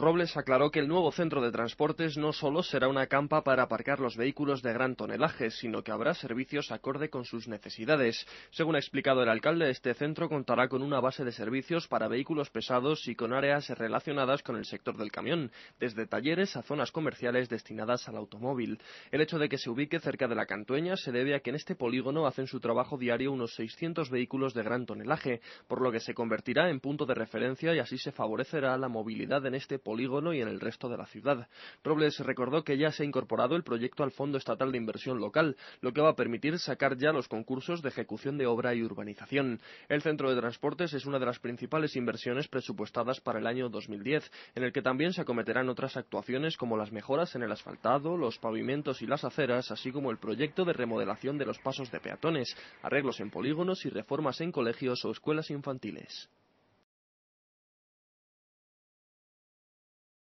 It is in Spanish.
Robles aclaró que el nuevo centro de transportes no solo será una campa para aparcar los vehículos de gran tonelaje, sino que habrá servicios acorde con sus necesidades. Según ha explicado el alcalde, este centro contará con una base de servicios para vehículos pesados y con áreas relacionadas con el sector del camión, desde talleres a zonas comerciales destinadas al automóvil. El hecho de que se ubique cerca de la Cantueña se debe a que en este polígono hacen su trabajo diario unos 600 vehículos de gran tonelaje, por lo que se convertirá en punto de referencia y así se favorecerá la movilidad en este polígono y en el resto de la ciudad. Robles recordó que ya se ha incorporado el proyecto al Fondo Estatal de Inversión Local, lo que va a permitir sacar ya los concursos de ejecución de obra y urbanización. El centro de transportes es una de las principales inversiones presupuestadas para el año 2010, en el que también se acometerán otras actuaciones como las mejoras en el asfaltado, los pavimentos y las aceras, así como el proyecto de remodelación de los pasos de peatones, arreglos en polígonos y reformas en colegios o escuelas infantiles.